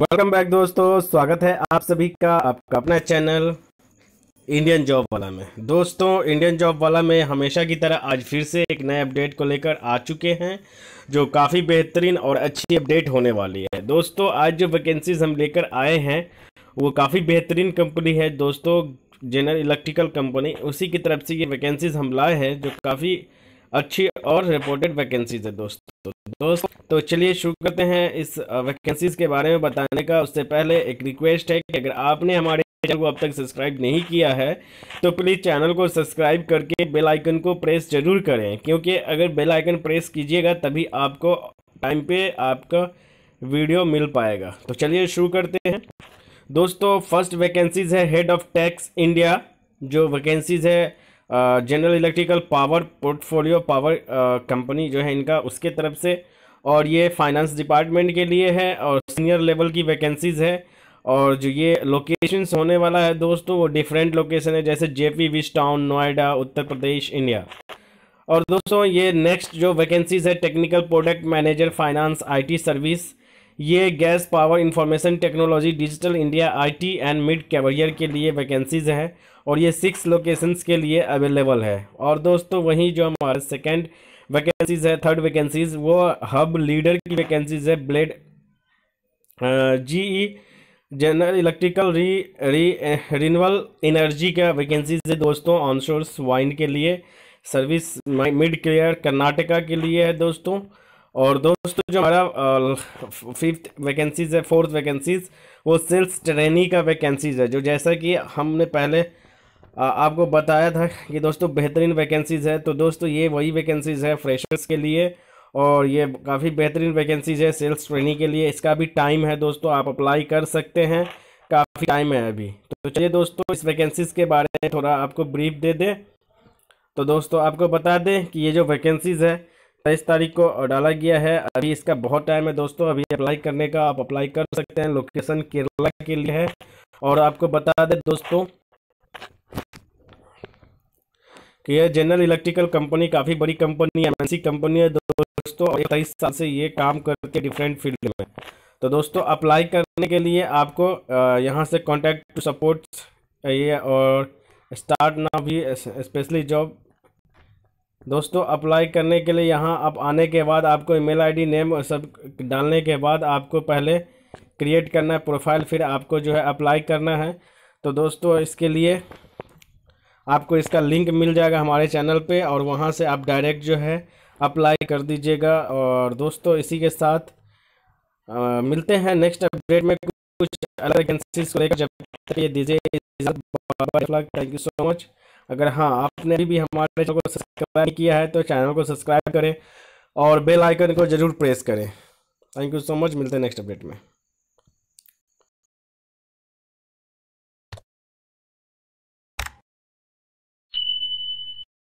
welcome back दोस्तों स्वागत है आप सभी का आपका अपना चैनल इंडियन जॉब वाला में दोस्तों इंडियन जॉब वाला में हमेशा की तरह आज फिर से एक नए अपडेट को लेकर आ चुके हैं जो काफ़ी बेहतरीन और अच्छी अपडेट होने वाली है दोस्तों आज जो वैकेंसीज हम लेकर आए हैं वो काफ़ी बेहतरीन कंपनी है दोस्तों जनरल इलेक्ट्रिकल कंपनी उसी की तरफ से ये वैकेंसीज हम लाए हैं जो काफ़ी अच्छी और रिपोर्टेड वैकेंसीज है दोस्तों दोस्त तो चलिए शुरू करते हैं इस वैकेंसीज के बारे में बताने का उससे पहले एक रिक्वेस्ट है कि अगर आपने हमारे चैनल को अब तक सब्सक्राइब नहीं किया है तो प्लीज़ चैनल को सब्सक्राइब करके बेल आइकन को प्रेस जरूर करें क्योंकि अगर बेल आइकन प्रेस कीजिएगा तभी आपको टाइम पे आपका वीडियो मिल पाएगा तो चलिए शुरू करते हैं दोस्तों फर्स्ट वैकेंसीज है हेड ऑफ टैक्स इंडिया जो वैकेंसीज है general electrical power portfolio power company जो है इनका उसके तरफ से और ये फाइनेंस डिपार्टमेंट के लिए है और सीनियर लेवल की वैकेंसीज़ है और जो ये लोकेशन होने वाला है दोस्तों वो डिफरेंट लोकेशन है जैसे J P Wish Town Noida Uttar Pradesh India और दोस्तों ये नेक्स्ट जो वैकेंसीज है technical product manager finance IT service ये gas power information technology digital India IT and mid career के लिए वैकेंसीज़ हैं और ये सिक्स लोकेशंस के लिए अवेलेबल है और दोस्तों वहीं जो हमारे सेकेंड वैकेंसीज है थर्ड वैकेंसीज वो हब लीडर की वैकेंसीज है blade G E general electrical re re renewal energy का वैकेंसीज है दोस्तों ऑनशोर्स वाइन के लिए सर्विस मिड केयर कर्नाटका के लिए है दोस्तों और दोस्तों जो हमारा फिफ्थ वैकेंसीज है फोर्थ वैकेंसीज वो सेल्स ट्रेनी का वैकेंसीज है जो जैसा कि हमने पहले आपको बताया था कि दोस्तों बेहतरीन वैकेंसीज है तो दोस्तों ये वही वैकेंसीज है फ्रेशर्स के लिए और ये काफ़ी बेहतरीन वैकेंसीज है सेल्स ट्रेनिंग के लिए इसका भी टाइम है दोस्तों आप अप्लाई कर सकते हैं काफ़ी टाइम है अभी तो चलिए दोस्तों इस वैकेंसीज के बारे में थोड़ा आपको ब्रीफ दे दें तो दोस्तों आपको बता दें कि ये जो वैकेंसीज है तेईस तारीख को डाला गया है अभी इसका बहुत टाइम है दोस्तों अभी अप्लाई करने का आप अप्लाई कर सकते हैं लोकेशन केरला के लिए है और आपको बता दें दोस्तों कि यह जनरल इलेक्ट्रिकल कंपनी काफ़ी बड़ी कंपनी है एमएनसी कंपनी है दोस्तों तेईस साल से ये काम करके डिफरेंट फील्ड में तो दोस्तों अप्लाई करने के लिए आपको यहाँ से कॉन्टैक्ट टू सपोर्ट ये और स्टार्ट ना भी स्पेशली जॉब दोस्तों अप्लाई करने के लिए यहाँ आप आने के बाद आपको ईमेल आईडी नेम और सब डालने के बाद आपको पहले क्रिएट करना है प्रोफाइल फिर आपको जो है अप्लाई करना है तो दोस्तों इसके लिए आपको इसका लिंक मिल जाएगा हमारे चैनल पे और वहाँ से आप डायरेक्ट जो है अप्लाई कर दीजिएगा और दोस्तों इसी के साथ आ, मिलते हैं नेक्स्ट अपडेट में कुछ अलग एजेंसी को लेकर जब तक ये दीजिए थैंक यू सो मच अगर हाँ आपने अभी भी हमारे चैनल को सब्सक्राइब किया है तो चैनल को सब्सक्राइब करें और बेल आइकन को ज़रूर प्रेस करें थैंक यू सो मच मिलते हैं नेक्स्ट अपडेट में